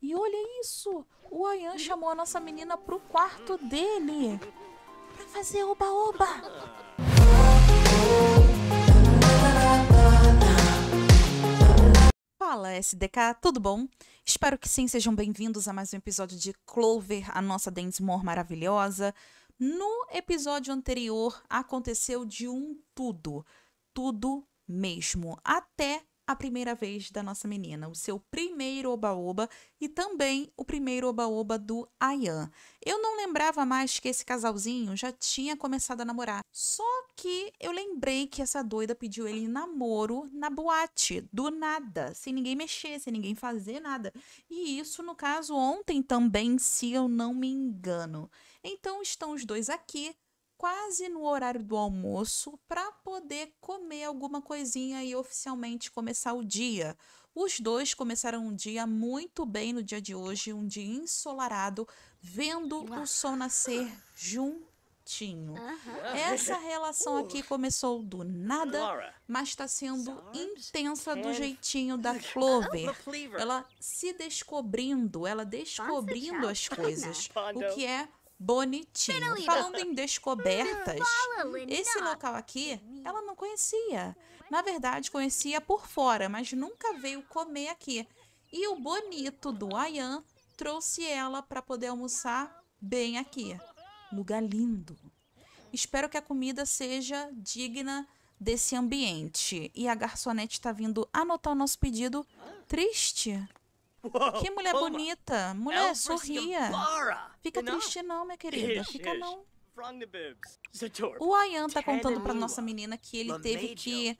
E olha isso! O Ayan uhum. chamou a nossa menina pro quarto dele pra fazer oba-oba. Fala SDK, tudo bom? Espero que sim, sejam bem-vindos a mais um episódio de Clover, a nossa Densmore maravilhosa. No episódio anterior aconteceu de um tudo, tudo mesmo, até a primeira vez da nossa menina, o seu primeiro oba-oba e também o primeiro oba-oba do Ayan. Eu não lembrava mais que esse casalzinho já tinha começado a namorar, só que eu lembrei que essa doida pediu ele em namoro na boate, do nada, sem ninguém mexer, sem ninguém fazer nada. E isso, no caso, ontem também, se eu não me engano. Então estão os dois aqui quase no horário do almoço para poder comer alguma coisinha e oficialmente começar o dia. Os dois começaram um dia muito bem no dia de hoje, um dia ensolarado, vendo o sol nascer juntinho. Essa relação uh. aqui começou do nada, mas está sendo intensa do jeitinho da Clover. Ela se descobrindo, ela descobrindo as coisas, o que é bonitinho. Falando em descobertas, esse local aqui ela não conhecia. Na verdade, conhecia por fora, mas nunca veio comer aqui. E o bonito do Ayan trouxe ela para poder almoçar bem aqui. Lugar lindo. Espero que a comida seja digna desse ambiente. E a garçonete está vindo anotar o nosso pedido. Triste. Que mulher bonita. É mulher, sorria. Fica triste não, minha querida. Fica não. O Ayan tá contando para nossa menina que ele teve que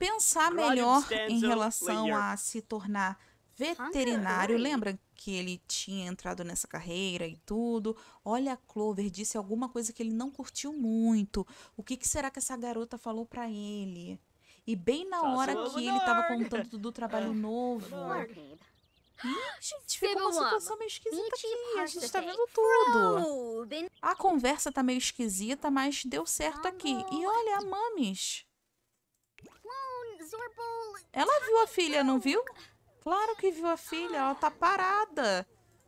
pensar melhor em relação a se tornar veterinário. Lembra que ele tinha entrado nessa carreira e tudo? Olha, a Clover disse alguma coisa que ele não curtiu muito. O que, que será que essa garota falou para ele? E bem na hora que ele estava contando do trabalho ah, novo, Gente, ficou uma situação meio esquisita aqui. A gente tá vendo tudo. A conversa tá meio esquisita, mas deu certo ah, aqui. E olha, a Mamis. Ela viu a filha, não viu? Claro que viu a filha, ela tá parada.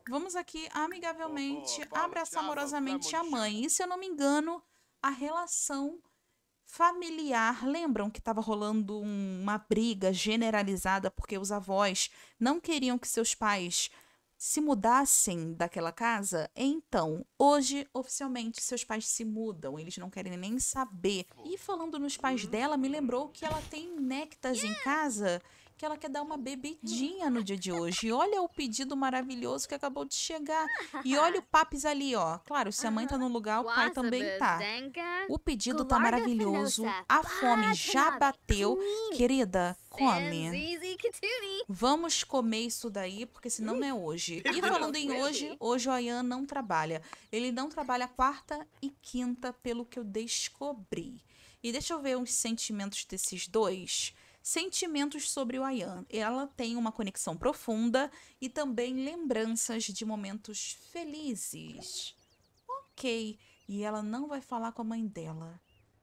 Vamos aqui amigavelmente abraçar amorosamente a mãe. E se eu não me engano, a relação familiar. Lembram que estava rolando um, uma briga generalizada porque os avós não queriam que seus pais se mudassem daquela casa? Então, hoje, oficialmente, seus pais se mudam, eles não querem nem saber. E falando nos pais dela, me lembrou que ela tem néctas em casa porque ela quer dar uma bebidinha no dia de hoje. E olha o pedido maravilhoso que acabou de chegar. E olha o papis ali, ó. Claro, se a mãe tá no lugar, o pai também tá. O pedido tá maravilhoso. A fome já bateu. Querida, come. Vamos comer isso daí, porque senão não é hoje. E falando em hoje, hoje o Ayan não trabalha. Ele não trabalha quarta e quinta, pelo que eu descobri. E deixa eu ver os sentimentos desses dois sentimentos sobre o Ayan. Ela tem uma conexão profunda e também lembranças de momentos felizes. Ok, e ela não vai falar com a mãe dela.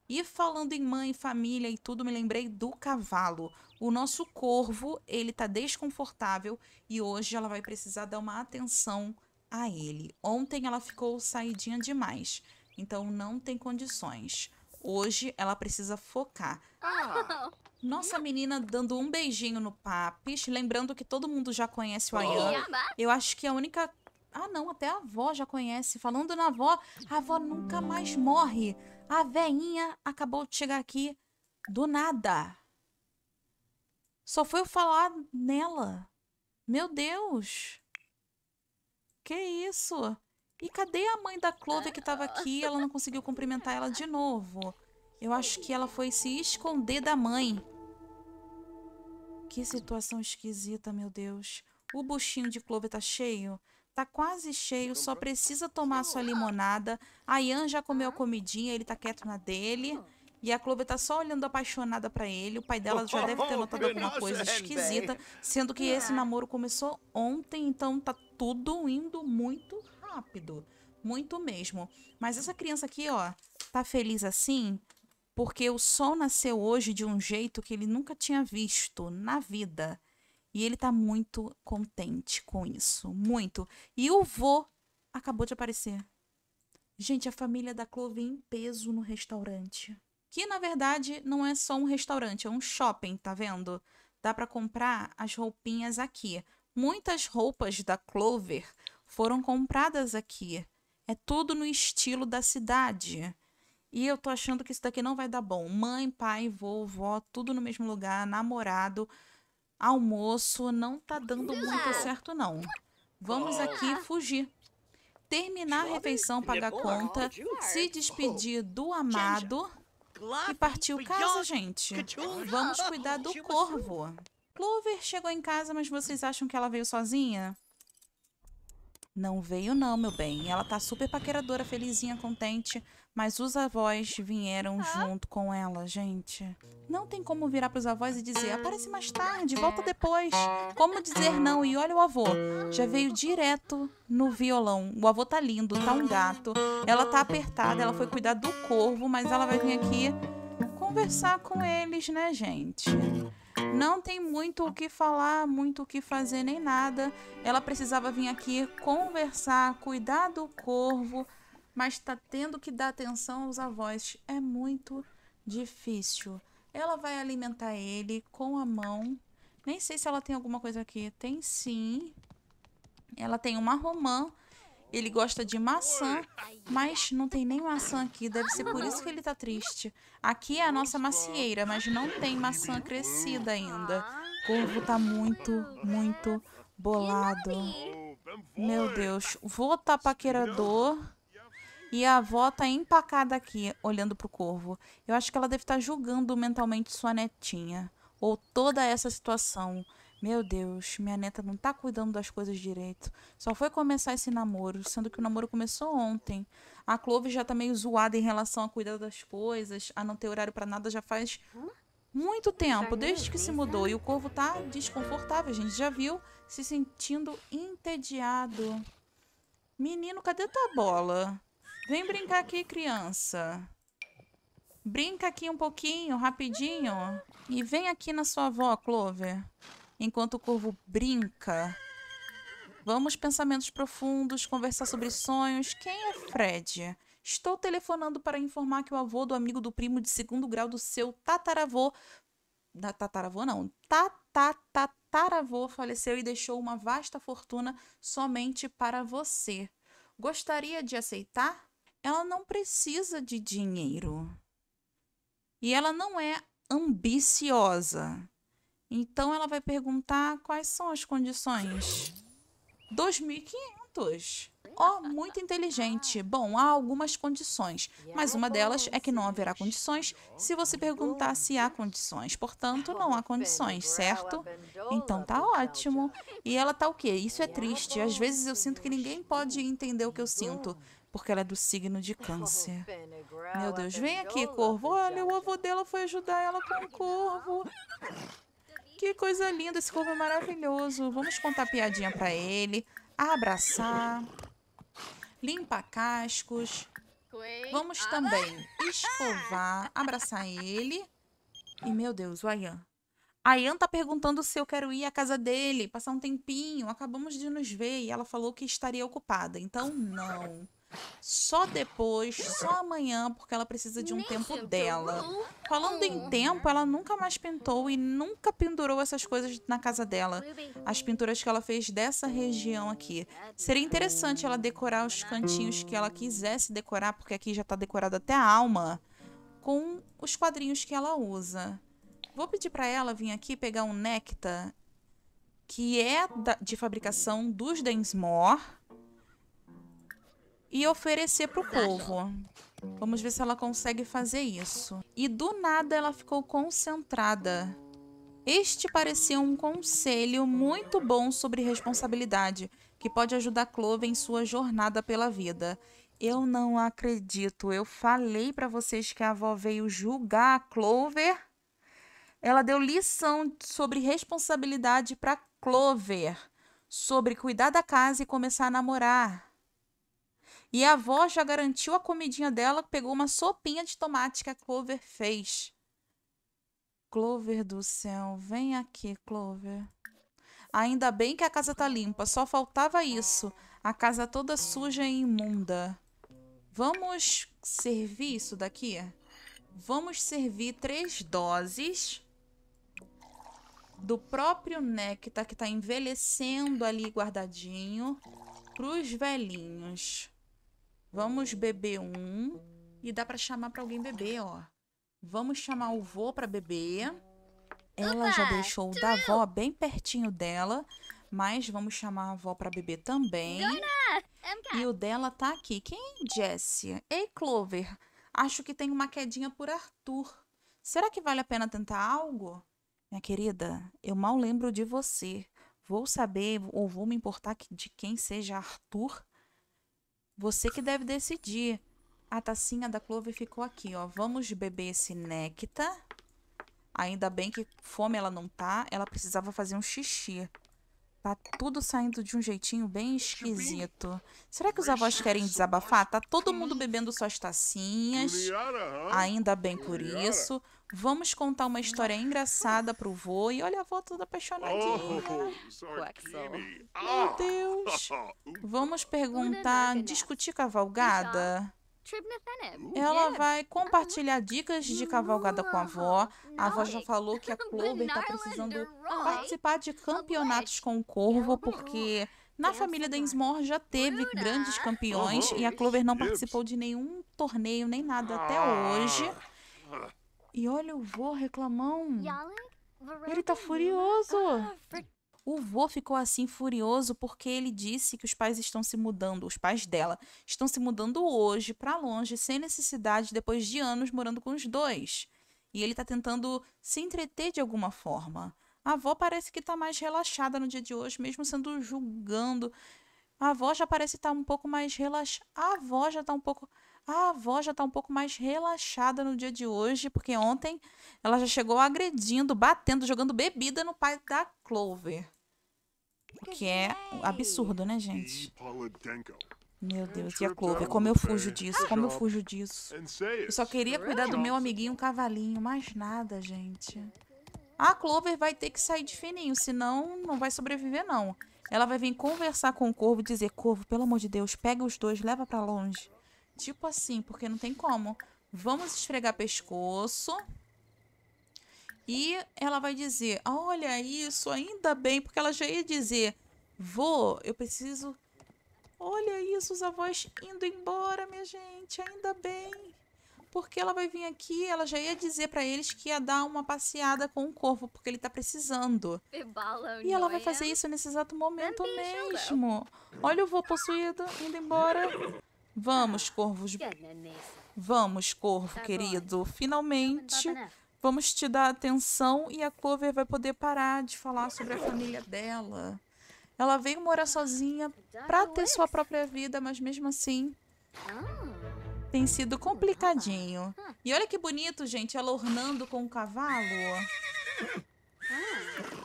E falando em mãe, família e tudo, me lembrei do cavalo. O nosso corvo, ele tá desconfortável e hoje ela vai precisar dar uma atenção a ele. Ontem ela ficou saidinha demais, então não tem condições. Hoje ela precisa focar. Ah. Nossa menina dando um beijinho no Papis. Lembrando que todo mundo já conhece o Ayan. Eu acho que a única. Ah, não, até a avó já conhece. Falando na avó, a avó nunca mais morre. A veinha acabou de chegar aqui do nada. Só foi eu falar nela. Meu Deus. Que isso? E cadê a mãe da Clove que estava aqui? Ela não conseguiu cumprimentar ela de novo. Eu acho que ela foi se esconder da mãe. Que situação esquisita, meu Deus. O buchinho de Clove tá cheio? Tá quase cheio, só precisa tomar sua limonada. A Ian já comeu a comidinha, ele tá quieto na dele. E a Clover tá só olhando apaixonada para ele. O pai dela já deve ter notado alguma coisa é esquisita, sendo que esse namoro começou ontem, então tá tudo indo muito rápido. Muito mesmo. Mas essa criança aqui, ó, tá feliz assim porque o sol nasceu hoje de um jeito que ele nunca tinha visto na vida. E ele tá muito contente com isso, muito. E o vô acabou de aparecer. Gente, a família da Clove em peso no restaurante. Que na verdade não é só um restaurante, é um shopping, tá vendo? Dá para comprar as roupinhas aqui. Muitas roupas da Clover foram compradas aqui. É tudo no estilo da cidade. E eu tô achando que isso daqui não vai dar bom. Mãe, pai, vovó, tudo no mesmo lugar, namorado, almoço, não tá dando muito certo, não. Vamos aqui fugir. Terminar a refeição, pagar conta, se despedir do amado e partiu casa, gente. Vamos cuidar do corvo. Clover chegou em casa, mas vocês acham que ela veio sozinha? Não veio não, meu bem. Ela tá super paqueradora, felizinha, contente. Mas os avós vieram ah. junto com ela, gente. Não tem como virar pros avós e dizer, aparece mais tarde, volta depois. Como dizer não? E olha o avô. Já veio direto no violão. O avô tá lindo, tá um gato. Ela tá apertada, ela foi cuidar do corvo, mas ela vai vir aqui conversar com eles, né, gente? não tem muito o que falar, muito o que fazer, nem nada. Ela precisava vir aqui conversar, cuidar do corvo, mas está tendo que dar atenção aos avós. É muito difícil. Ela vai alimentar ele com a mão. Nem sei se ela tem alguma coisa aqui. Tem sim. Ela tem uma romã ele gosta de maçã, mas não tem nem maçã aqui. Deve ser por isso que ele tá triste. Aqui é a nossa macieira, mas não tem maçã crescida ainda. O corvo tá muito, muito bolado. Meu Deus. Vô tá paquerador. E a avó tá empacada aqui, olhando pro corvo. Eu acho que ela deve estar tá julgando mentalmente sua netinha. Ou toda essa situação. Meu Deus, minha neta não tá cuidando das coisas direito. Só foi começar esse namoro, sendo que o namoro começou ontem. A Clove já tá meio zoada em relação a cuidar das coisas, a não ter horário para nada já faz muito tempo, desde que se mudou. E o corvo tá desconfortável, a gente já viu, se sentindo entediado. Menino, cadê tua bola? Vem brincar aqui, criança. Brinca aqui um pouquinho, rapidinho. E vem aqui na sua avó, Clover enquanto o corvo brinca. Vamos pensamentos profundos, conversar sobre sonhos. Quem é Fred? Estou telefonando para informar que o avô do amigo do primo de segundo grau do seu tataravô. Da tataravô, não. Tataravô faleceu e deixou uma vasta fortuna somente para você. Gostaria de aceitar? Ela não precisa de dinheiro. E ela não é ambiciosa. Então ela vai perguntar quais são as condições. 2.500. Oh, muito inteligente. Bom, há algumas condições, mas uma delas é que não haverá condições se você perguntar se há condições. Portanto, não há condições, certo? Então tá ótimo. E ela tá o quê? Isso é triste. Às vezes eu sinto que ninguém pode entender o que eu sinto porque ela é do signo de câncer. Meu Deus, vem aqui, corvo. Olha, o avô dela foi ajudar ela com o corvo que coisa linda, esse corvo é maravilhoso. Vamos contar piadinha para ele, abraçar, limpar cascos. Vamos ah. também escovar, abraçar ele. E, meu Deus, o Ayan. Ayan tá perguntando se eu quero ir à casa dele, passar um tempinho. Acabamos de nos ver e ela falou que estaria ocupada. Então, não só depois, só amanhã, porque ela precisa de um tempo dela. Falando em tempo, ela nunca mais pintou e nunca pendurou essas coisas na casa dela. As pinturas que ela fez dessa região aqui. Seria interessante ela decorar os cantinhos que ela quisesse decorar, porque aqui já está decorado até a alma, com os quadrinhos que ela usa. Vou pedir para ela vir aqui pegar um néctar que é da, de fabricação dos Densmore e oferecer para o povo. Vamos ver se ela consegue fazer isso. E do nada ela ficou concentrada. Este parecia um conselho muito bom sobre responsabilidade, que pode ajudar Clover em sua jornada pela vida. Eu não acredito. Eu falei para vocês que a avó veio julgar a Clover. Ela deu lição sobre responsabilidade para Clover, sobre cuidar da casa e começar a namorar. E a avó já garantiu a comidinha dela, pegou uma sopinha de tomate que a Clover fez. Clover do céu, vem aqui, Clover. Ainda bem que a casa tá limpa, só faltava isso. A casa toda suja e imunda. Vamos servir isso daqui? Vamos servir três doses do próprio néctar que tá envelhecendo ali guardadinho pros velhinhos. Vamos beber um. E dá para chamar para alguém beber, ó. Vamos chamar o vô para beber. Ela Opa, já deixou o da avó bem pertinho dela. Mas vamos chamar a avó para beber também. E o dela tá aqui. Quem, Jessie? Ei, Clover. Acho que tem uma quedinha por Arthur. Será que vale a pena tentar algo? Minha querida, eu mal lembro de você. Vou saber ou vou me importar de quem seja Arthur você que deve decidir. A tacinha da Clover ficou aqui, ó. Vamos beber esse néctar. Ainda bem que fome ela não tá. Ela precisava fazer um xixi. Tá tudo saindo de um jeitinho bem esquisito. Será que os avós querem desabafar? Tá todo mundo bebendo suas tacinhas. Ah. Ainda bem por isso. Vamos contar uma história engraçada pro vô. E olha a vó toda apaixonadinha. Oh, Meu ah! Deus. Vamos perguntar, discutir cavalgada? Ela vai compartilhar dicas de cavalgada com a avó. A avó já falou que a Clover está precisando participar de campeonatos com o corvo, porque na família Densmore já teve grandes campeões e a Clover não participou de nenhum torneio nem nada até ah. hoje. E olha o vô reclamão. Ele tá furioso. O vô ficou assim furioso porque ele disse que os pais estão se mudando, os pais dela, estão se mudando hoje para longe sem necessidade depois de anos morando com os dois. E ele tá tentando se entreter de alguma forma. A avó parece que tá mais relaxada no dia de hoje, mesmo sendo julgando a avó já parece estar tá um pouco mais relaxada. A avó já está um pouco. A avó já está um pouco mais relaxada no dia de hoje, porque ontem ela já chegou agredindo, batendo, jogando bebida no pai da Clover. O que é absurdo, né, gente? Meu Deus, e a Clover? Como eu fujo disso? Como eu fujo disso? Eu só queria cuidar do meu amiguinho cavalinho, mais nada, gente. A Clover vai ter que sair de fininho, senão não vai sobreviver, não. Ela vai vir conversar com o Corvo e dizer, Corvo, pelo amor de Deus, pega os dois, leva para longe. Tipo assim, porque não tem como. Vamos esfregar pescoço. E ela vai dizer, olha isso, ainda bem, porque ela já ia dizer, vou, eu preciso... Olha isso, os avós indo embora, minha gente, ainda bem porque ela vai vir aqui, ela já ia dizer para eles que ia dar uma passeada com o corvo, porque ele tá precisando. E ela vai fazer isso nesse exato é momento mesmo. Olha o voo possuído indo embora. Vamos, corvos. É vamos, corvo tá querido. Finalmente, vamos te dar atenção e a Clover vai poder parar de falar sobre a família dela. Ela veio morar sozinha tá pra ter sua própria vida, mas mesmo assim, tem sido complicadinho. Ah. Hum. E olha que bonito, gente, ela ornando com o cavalo.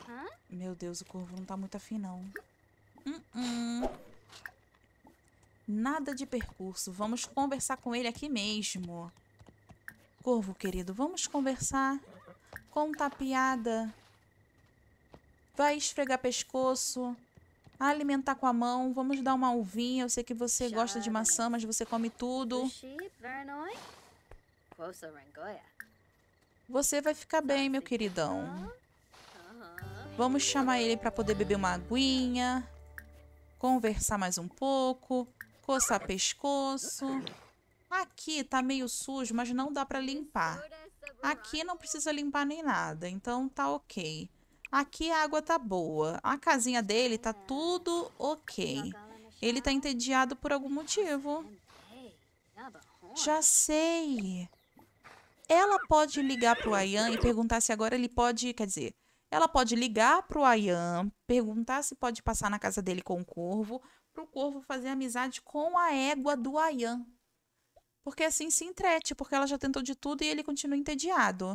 Ah. Meu Deus, o corvo não tá muito afim, não. Uh-uh. Nada de percurso. Vamos conversar com ele aqui mesmo. Corvo, querido, vamos conversar. Conta a piada. Vai esfregar pescoço alimentar com a mão, vamos dar uma uvinha. Eu sei que você gosta de maçã, mas você come tudo. Você vai ficar bem, meu queridão. Vamos chamar ele para poder beber uma aguinha, conversar mais um pouco, coçar pescoço. Aqui tá meio sujo, mas não dá para limpar. Aqui não precisa limpar nem nada, então tá ok. Aqui a água tá boa. A casinha dele tá é, tudo ok. Ele tá entediado por algum motivo. É já sei. Ela pode ligar pro Ayan e perguntar se agora ele pode, quer dizer, ela pode ligar pro Ayan, perguntar se pode passar na casa dele com o corvo, pro corvo fazer amizade com a égua do Ayan. Porque assim se entrete, porque ela já tentou de tudo e ele continua entediado.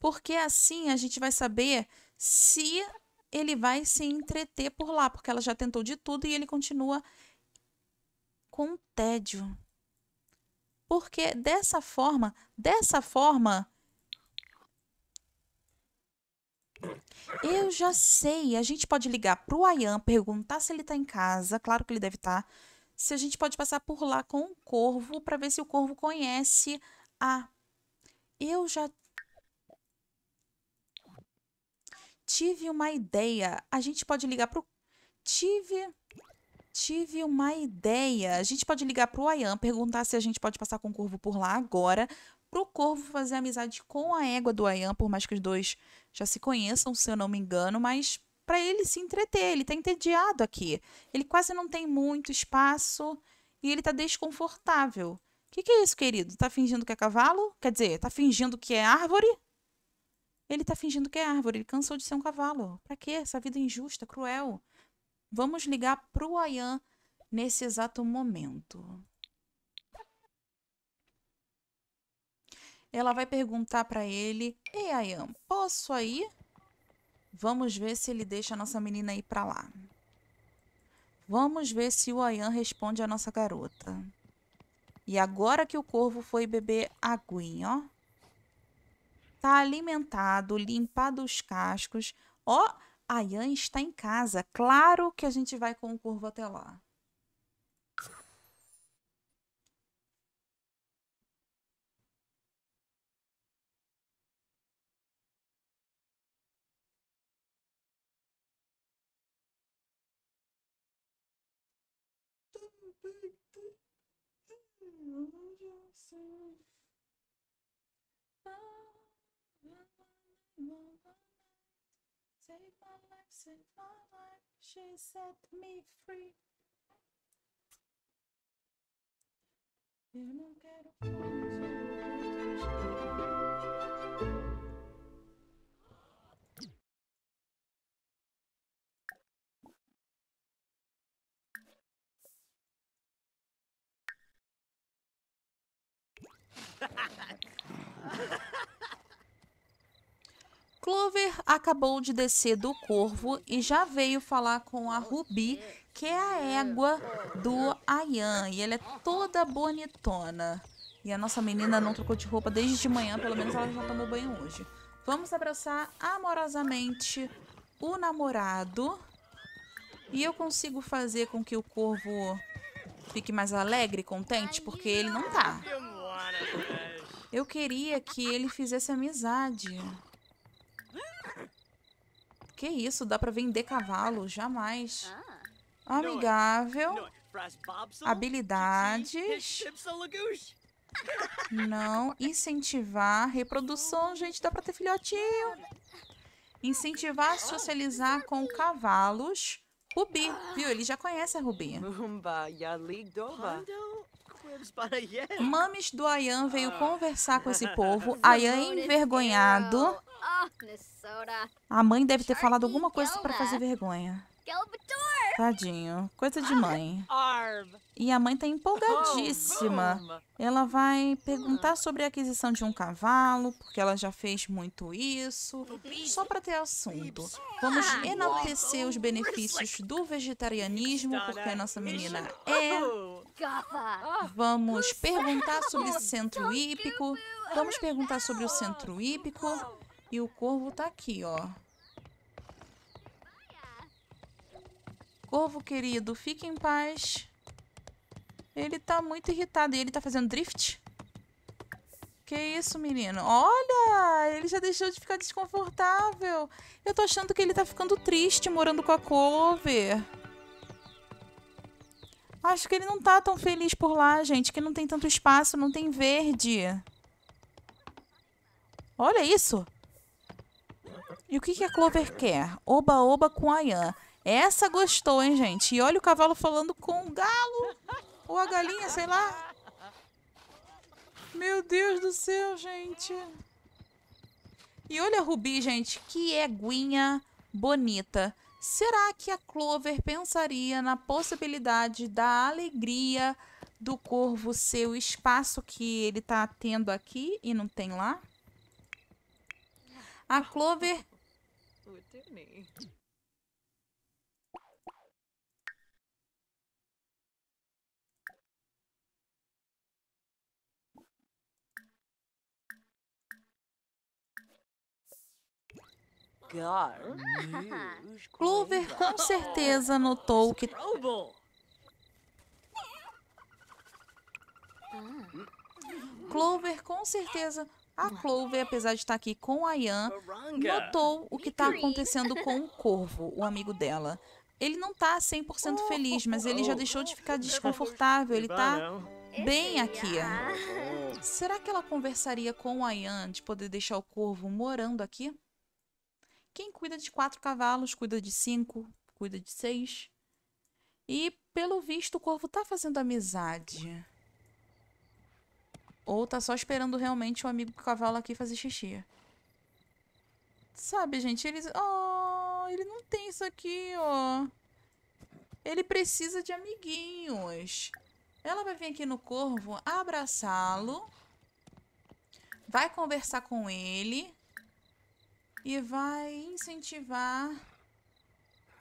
porque assim a gente vai saber se ele vai se entreter por lá, porque ela já tentou de tudo e ele continua com tédio. Porque dessa forma, dessa forma, eu já sei. A gente pode ligar pro Ayan, perguntar se ele tá em casa, claro que ele deve estar. Tá. Se a gente pode passar por lá com o corvo para ver se o corvo conhece a. Eu já Tive uma ideia. A gente pode ligar pro... Tive... Tive uma ideia. A gente pode ligar pro Ayan, perguntar se a gente pode passar com o Corvo por lá agora, pro Corvo fazer amizade com a égua do Ayan, por mais que os dois já se conheçam, se eu não me engano, mas para ele se entreter, ele tá entediado aqui. Ele quase não tem muito espaço e ele tá desconfortável. O que, que é isso, querido? Tá fingindo que é cavalo? Quer dizer, tá fingindo que é árvore? Ele está fingindo que é árvore, ele cansou de ser um cavalo. Para quê? Essa vida injusta, cruel. Vamos ligar pro Ayan nesse exato momento. Ela vai perguntar para ele: "Ei, Ayan, posso ir?" Vamos ver se ele deixa a nossa menina ir para lá. Vamos ver se o Ayan responde a nossa garota. E agora que o corvo foi beber aguinha, ó. Tá alimentado, limpado os cascos. Ó, oh, a está em casa. Claro que a gente vai com o corvo até lá. Save my life, save my life, she set me free. You don't get a Ha ha ha! Clover acabou de descer do corvo e já veio falar com a Rubi, que é a égua do Ayan. E ela é toda bonitona. E a nossa menina não trocou de roupa desde de manhã, pelo menos ela já tomou banho hoje. Vamos abraçar amorosamente o namorado. E eu consigo fazer com que o corvo fique mais alegre, contente, porque ele não tá. Eu queria que ele fizesse amizade. Que isso? Dá pra vender cavalo? Jamais. Ah. Amigável. É, Habilidades. Não. Incentivar. Reprodução, gente. Dá pra ter filhotinho. Incentivar, socializar com cavalos. Rubi. Viu? Ele já conhece a Rubi. Mames do Ayan veio ah. conversar com esse povo. Ayan envergonhado. É ah, A mãe deve ter falado alguma coisa então, para fazer né? vergonha. Tadinho, coisa de mãe. E a mãe tá empolgadíssima. Ela vai perguntar sobre a aquisição de um cavalo, porque ela já fez muito isso, só para ter assunto. Vamos ah, enaltecer os benefícios do vegetarianismo, porque a nossa menina é. é, é Vamos perguntar sobre o centro hípico. Vamos perguntar sobre o centro hípico. E o corvo tá aqui, ó. Corvo querido, fique em paz. Ele tá muito irritado. E ele tá fazendo drift? Que isso, menino? Olha! Ele já deixou de ficar desconfortável. Eu tô achando que ele tá ficando triste morando com a Clover. Acho que ele não tá tão feliz por lá, gente. Que não tem tanto espaço, não tem verde. Olha isso! E o que, que a Clover quer? Oba-oba com a Ian. Essa gostou, hein, gente? E olha o cavalo falando com o galo. Ou a galinha, sei lá. Meu Deus do céu, gente. E olha a Rubi, gente. Que guinha bonita. Será que a Clover pensaria na possibilidade da alegria do corvo ser o espaço que ele está tendo aqui e não tem lá? A Clover. Clover com certeza notou que. Clover com certeza. A Clover, apesar de estar aqui com a Ian, notou o que está acontecendo com o corvo, o amigo dela. Ele não tá 100% feliz, mas ele já deixou de ficar oh, oh, desconfortável. Ele tá é bem aqui. É Será que ela conversaria com a Ian de poder deixar o corvo morando aqui? Quem cuida de quatro cavalos, cuida de cinco, cuida de seis. E, pelo visto, o corvo tá fazendo amizade. Ou tá só esperando realmente o um amigo do cavalo aqui fazer xixi. Sabe, gente, Oh, ele não tem isso aqui, ó. Oh. Ele precisa de amiguinhos. Ela vai vir aqui no corvo, abraçá-lo. Vai conversar com ele e vai incentivar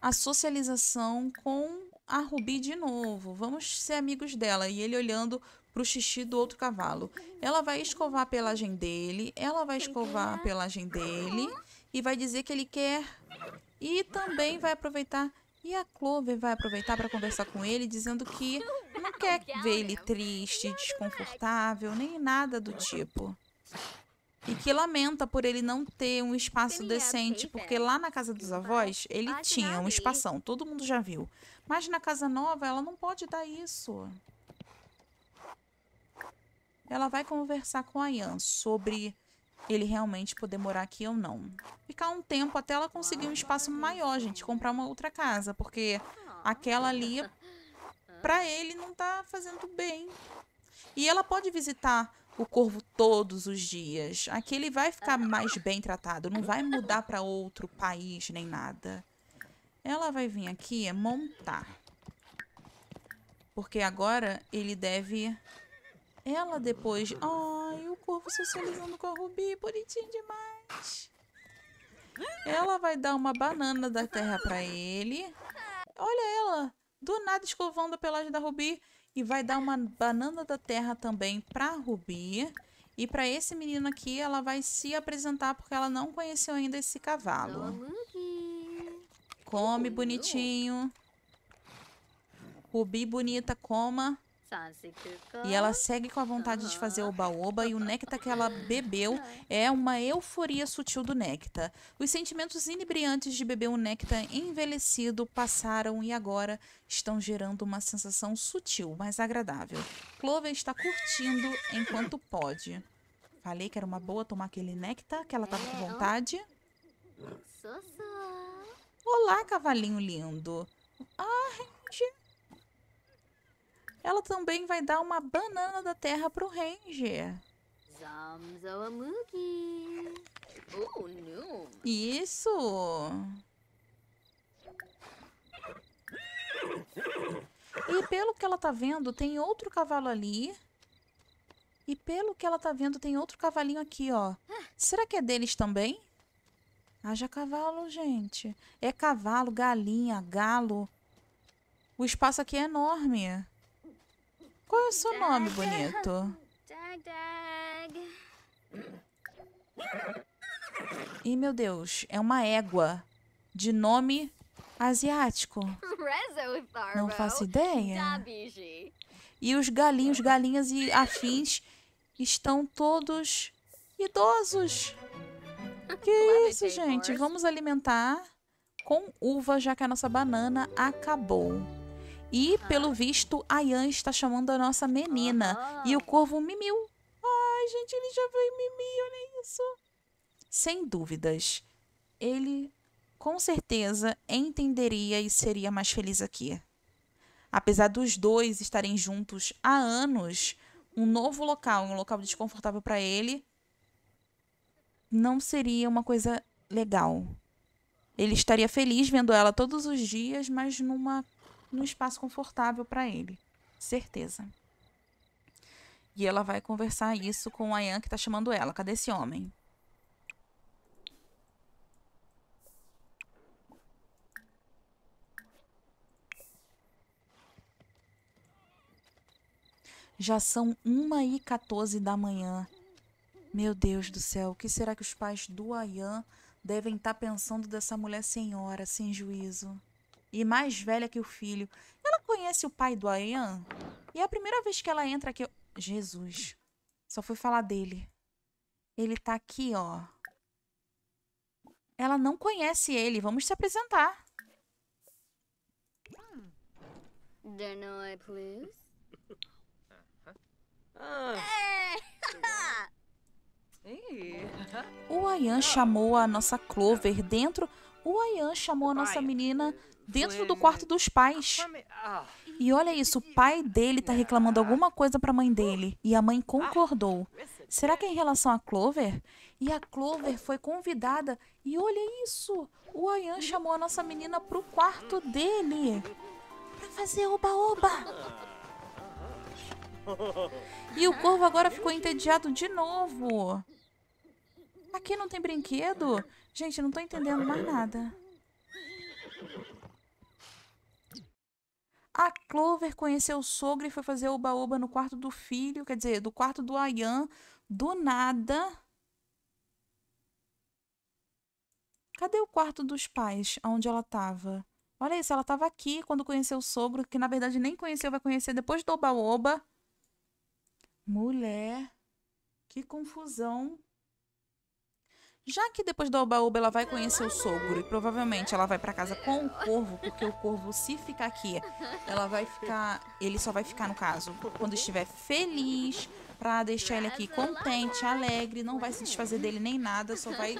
a socialização com a Rubi de novo. Vamos ser amigos dela. E ele olhando para o xixi do outro cavalo. Ela vai escovar a pelagem dele, ela vai escovar a pelagem dele e vai dizer que ele quer. E também vai aproveitar. E a Clover vai aproveitar para conversar com ele, dizendo que não quer ver ele triste, desconfortável, nem nada do tipo e que lamenta por ele não ter um espaço é decente, porque lá na casa dos uhum. avós ele tinha um espação, todo mundo já viu. Mas na casa nova ela não pode dar isso. Ela vai conversar com a Ian sobre ele realmente poder morar aqui ou não. Ficar um tempo até ela conseguir um espaço maior, gente, comprar uma outra casa, porque aquela ali para ele não tá fazendo bem. E ela pode visitar o corvo todos os dias. Aqui ele vai ficar mais bem tratado, não vai mudar para outro país nem nada. Ela vai vir aqui é montar. Porque agora ele deve... Ela depois... Ai, o corvo socializando com a Rubi, bonitinho demais. Ela vai dar uma banana da terra para ele. Olha ela, do nada escovando a pelagem da Rubi. E vai dar uma banana da terra também pra Rubi. E pra esse menino aqui, ela vai se apresentar porque ela não conheceu ainda esse cavalo. Come bonitinho. Rubi bonita, coma. E ela segue com a vontade de fazer o baoba e o néctar que ela bebeu é. é uma euforia sutil do néctar. Os sentimentos inebriantes de beber o um néctar envelhecido passaram e agora estão gerando uma sensação sutil, mas agradável. Clover está curtindo enquanto pode. Falei que era uma boa tomar aquele néctar, que ela estava com é, vontade. Olá, cavalinho lindo. Ai, gente. Ela também vai dar uma banana da terra pro Ranger. Oh, Isso! E pelo que ela tá vendo, tem outro cavalo ali. E pelo que ela tá vendo, tem outro cavalinho aqui, ó. Será que é deles também? Haja cavalo, gente. É cavalo, galinha, galo. O espaço aqui é enorme. Qual é o seu nome, bonito? E meu Deus, é uma égua de nome asiático. Não faço ideia. Tá, e os galinhos, galinhas e afins estão todos idosos. Que isso, gente? Vamos alimentar com uva, já que a nossa banana acabou. E, pelo visto, a Yan está chamando a nossa menina. Ah. E o corvo mimiu. Ai, gente, ele já veio mimir, olha isso. Sem dúvidas. Ele, com certeza, entenderia e seria mais feliz aqui. Apesar dos dois estarem juntos há anos, um novo local, um local desconfortável para ele, não seria uma coisa legal. Ele estaria feliz vendo ela todos os dias, mas numa num espaço confortável para ele. Certeza. E ela vai conversar isso com a Ian que tá chamando ela. Cadê esse homem? Já são 1 e 14 da manhã. Meu Deus do céu, o que será que os pais do Ayan devem estar tá pensando dessa mulher senhora, sem juízo? e mais velha que o filho. Ela conhece o pai do Ayan? E é a primeira vez que ela entra aqui. Jesus. Só fui falar dele. Ele tá aqui, ó. Ela não conhece ele. Vamos se apresentar. Don't know please. É. O Ayan chamou a nossa Clover dentro. O Ayan chamou a nossa menina dentro do quarto dos pais. Ah. E olha isso, o pai dele tá reclamando alguma coisa para a mãe dele e a mãe concordou. Será que é em relação a Clover? E a Clover foi convidada e olha isso, o Ayan chamou a nossa menina pro quarto dele para fazer oba-oba. E o corvo agora ficou entediado de novo. Aqui não tem brinquedo? Gente, não tô entendendo mais nada. A Clover conheceu o sogro e foi fazer o oba no quarto do filho, quer dizer, do quarto do Ayan. Do nada. Cadê o quarto dos pais, onde ela estava? Olha isso, ela estava aqui quando conheceu o sogro, que na verdade nem conheceu, vai conhecer depois do oba-oba. Mulher, que confusão. Já que depois da Oba-Oba ela vai conhecer o sogro e provavelmente ela vai para casa com o corvo, porque o corvo, se ficar aqui, ela vai ficar. Ele só vai ficar, no caso, quando estiver feliz, para deixar ele aqui contente, alegre, não vai se desfazer dele nem nada, só vai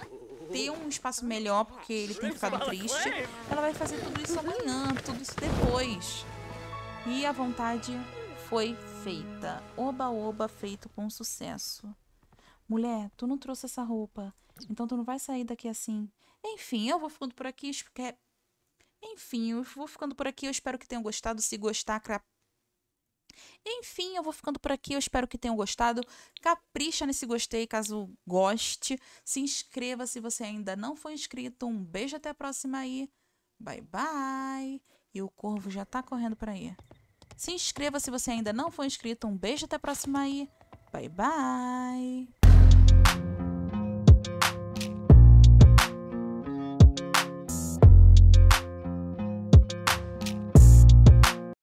ter um espaço melhor porque ele tem ficado triste. Ela vai fazer tudo isso amanhã, tudo isso depois. E a vontade foi feita. Oba-oba feito com sucesso. Mulher, tu não trouxe essa roupa. Então tu não vai sair daqui assim. Enfim, eu vou ficando por aqui. Porque... É, enfim, eu vou ficando por aqui. Eu espero que tenham gostado. Se gostar, crap... Enfim, eu vou ficando por aqui. Eu espero que tenham gostado. Capricha nesse gostei, caso goste. Se inscreva se você ainda não foi inscrito. Um beijo até a próxima aí. Bye bye. E o corvo já tá correndo para aí. Se inscreva se você ainda não foi inscrito. Um beijo até a próxima aí. Bye bye.